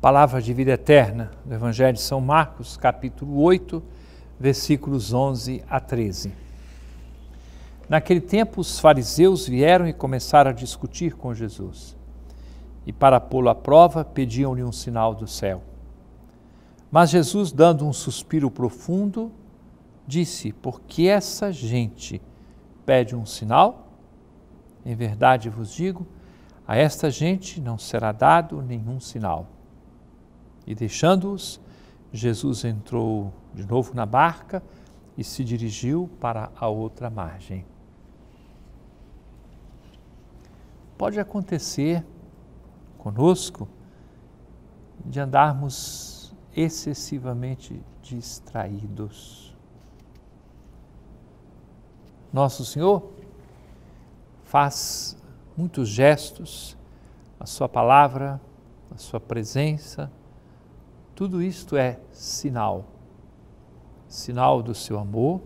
Palavras de vida eterna do Evangelho de São Marcos, capítulo 8, versículos 11 a 13. Naquele tempo, os fariseus vieram e começaram a discutir com Jesus. E para pô-lo à prova, pediam-lhe um sinal do céu. Mas Jesus, dando um suspiro profundo, disse: Por que essa gente pede um sinal? Em verdade vos digo, a esta gente não será dado nenhum sinal. E deixando-os, Jesus entrou de novo na barca e se dirigiu para a outra margem. Pode acontecer conosco de andarmos excessivamente distraídos. Nosso Senhor faz muitos gestos, a Sua palavra, a Sua presença, tudo isto é sinal. Sinal do seu amor,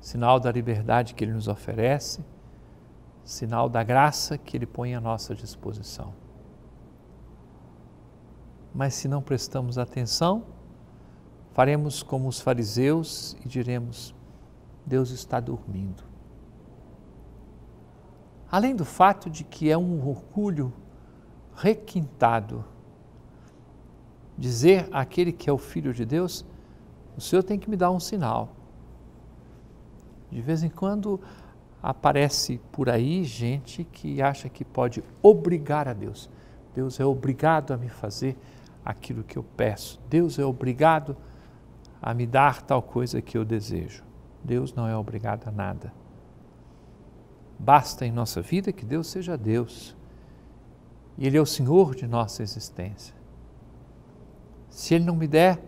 sinal da liberdade que ele nos oferece, sinal da graça que ele põe à nossa disposição. Mas se não prestamos atenção, faremos como os fariseus e diremos: Deus está dormindo. Além do fato de que é um orgulho requintado dizer àquele que é o filho de Deus: o Senhor tem que me dar um sinal. De vez em quando aparece por aí gente que acha que pode obrigar a Deus. Deus é obrigado a me fazer aquilo que eu peço. Deus é obrigado a me dar tal coisa que eu desejo. Deus não é obrigado a nada. Basta em nossa vida que Deus seja Deus. e Ele é o Senhor de nossa existência se Ele não me der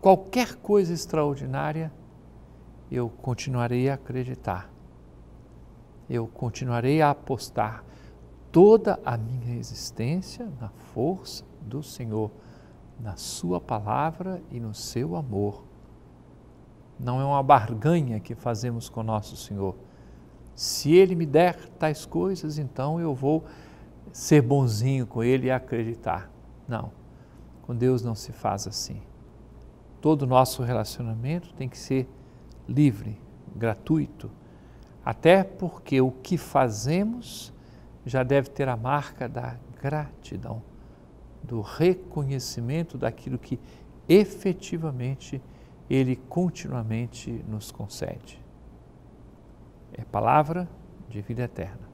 qualquer coisa extraordinária, eu continuarei a acreditar, eu continuarei a apostar toda a minha existência na força do Senhor, na Sua palavra e no seu amor. Não é uma barganha que fazemos com nosso Senhor. Se Ele me der tais coisas, então eu vou ser bonzinho com Ele e acreditar. Não. Com Deus não se faz assim. Todo nosso relacionamento tem que ser livre, gratuito, até porque o que fazemos já deve ter a marca da gratidão, do reconhecimento daquilo que efetivamente Ele continuamente nos concede. É palavra de vida eterna.